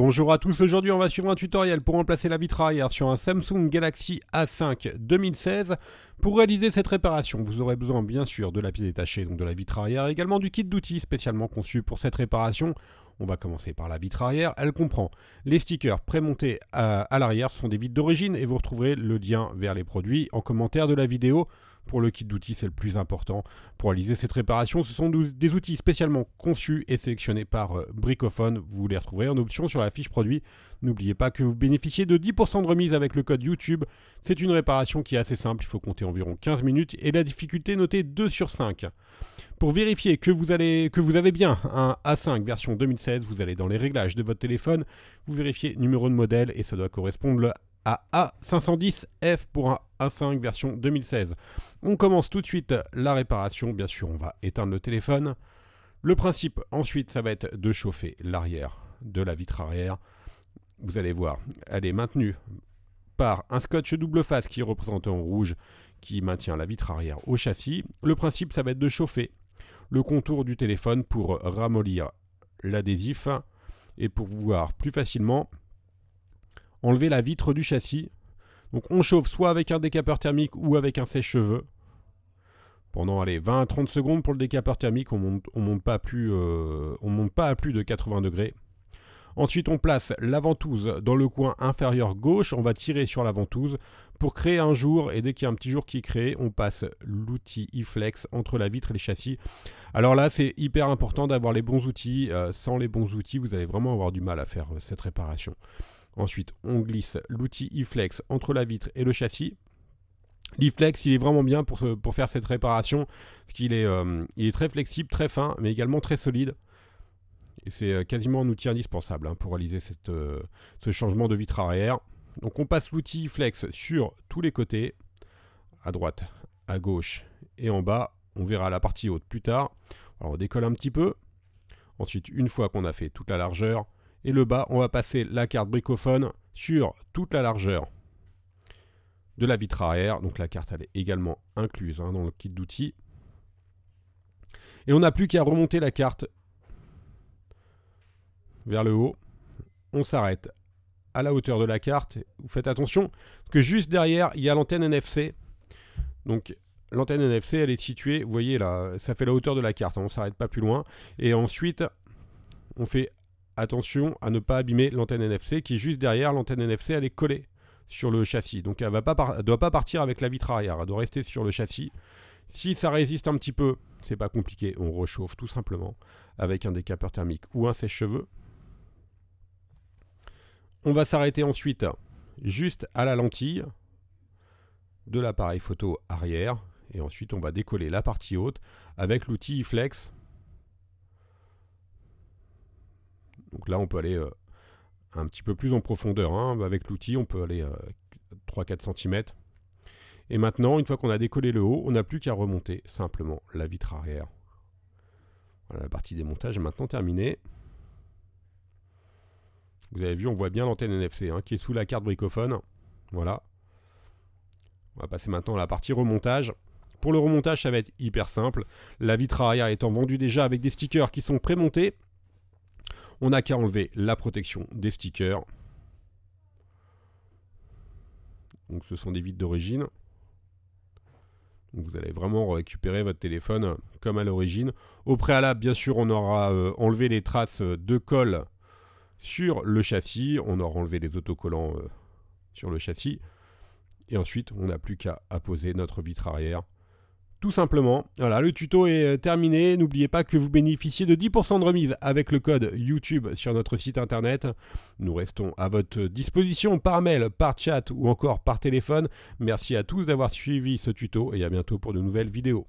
Bonjour à tous, aujourd'hui on va suivre un tutoriel pour remplacer la vitre arrière sur un Samsung Galaxy A5 2016. Pour réaliser cette réparation, vous aurez besoin bien sûr de la pièce détachée, donc de la vitre arrière, et également du kit d'outils spécialement conçu pour cette réparation. On va commencer par la vitre arrière, elle comprend les stickers prémontés à, à l'arrière, ce sont des vitres d'origine, et vous retrouverez le lien vers les produits en commentaire de la vidéo. Pour le kit d'outils, c'est le plus important. Pour réaliser cette réparation, ce sont des outils spécialement conçus et sélectionnés par euh, Bricophone. Vous les retrouverez en option sur la fiche produit. N'oubliez pas que vous bénéficiez de 10% de remise avec le code YouTube. C'est une réparation qui est assez simple, il faut compter environ 15 minutes et la difficulté notée 2 sur 5. Pour vérifier que vous, que vous avez bien un A5 version 2016, vous allez dans les réglages de votre téléphone, vous vérifiez numéro de modèle et ça doit correspondre à à A510F pour un A5 version 2016. On commence tout de suite la réparation, bien sûr on va éteindre le téléphone. Le principe ensuite ça va être de chauffer l'arrière de la vitre arrière. Vous allez voir, elle est maintenue par un scotch double face qui est représenté en rouge qui maintient la vitre arrière au châssis. Le principe ça va être de chauffer le contour du téléphone pour ramollir l'adhésif et pour voir plus facilement enlever la vitre du châssis. Donc on chauffe soit avec un décapeur thermique ou avec un sèche-cheveux. Pendant allez, 20 à 30 secondes pour le décapeur thermique, on monte, monte, pas, à plus, euh, on monte pas à plus de 80 degrés. Ensuite, on place la ventouse dans le coin inférieur gauche. On va tirer sur la ventouse pour créer un jour. Et dès qu'il y a un petit jour qui est créé, on passe l'outil iFlex entre la vitre et le châssis. Alors là, c'est hyper important d'avoir les bons outils. Euh, sans les bons outils, vous allez vraiment avoir du mal à faire euh, cette réparation. Ensuite, on glisse l'outil iFlex flex entre la vitre et le châssis. L'Iflex, il est vraiment bien pour, pour faire cette réparation, parce qu'il est, euh, il est très flexible, très fin, mais également très solide. Et c'est euh, quasiment un outil indispensable hein, pour réaliser cette, euh, ce changement de vitre arrière. Donc on passe l'outil e flex sur tous les côtés, à droite, à gauche et en bas. On verra la partie haute plus tard. on décolle un petit peu. Ensuite, une fois qu'on a fait toute la largeur, et le bas, on va passer la carte bricophone sur toute la largeur de la vitre arrière. Donc la carte, elle est également incluse hein, dans le kit d'outils. Et on n'a plus qu'à remonter la carte vers le haut. On s'arrête à la hauteur de la carte. Vous faites attention que juste derrière, il y a l'antenne NFC. Donc l'antenne NFC, elle est située, vous voyez là, ça fait la hauteur de la carte. Hein. on s'arrête pas plus loin. Et ensuite, on fait attention à ne pas abîmer l'antenne NFC qui est juste derrière. L'antenne NFC, elle est collée sur le châssis. Donc elle ne doit pas partir avec la vitre arrière, elle doit rester sur le châssis. Si ça résiste un petit peu, c'est pas compliqué, on rechauffe tout simplement avec un décapeur thermique ou un sèche-cheveux. On va s'arrêter ensuite juste à la lentille de l'appareil photo arrière et ensuite on va décoller la partie haute avec l'outil flex là, on peut aller euh, un petit peu plus en profondeur. Hein. Avec l'outil, on peut aller 3-4 euh, cm. Et maintenant, une fois qu'on a décollé le haut, on n'a plus qu'à remonter simplement la vitre arrière. la partie démontage est maintenant terminée. Vous avez vu, on voit bien l'antenne NFC hein, qui est sous la carte bricophone. Voilà. On va passer maintenant à la partie remontage. Pour le remontage, ça va être hyper simple. La vitre arrière étant vendue déjà avec des stickers qui sont prémontés, on n'a qu'à enlever la protection des stickers. Donc ce sont des vitres d'origine. Vous allez vraiment récupérer votre téléphone comme à l'origine. Au préalable, bien sûr, on aura euh, enlevé les traces de colle sur le châssis. On aura enlevé les autocollants euh, sur le châssis. Et ensuite, on n'a plus qu'à poser notre vitre arrière tout simplement. Voilà, le tuto est euh, terminé. N'oubliez pas que vous bénéficiez de 10% de remise avec le code YouTube sur notre site internet. Nous restons à votre disposition par mail, par chat ou encore par téléphone. Merci à tous d'avoir suivi ce tuto et à bientôt pour de nouvelles vidéos.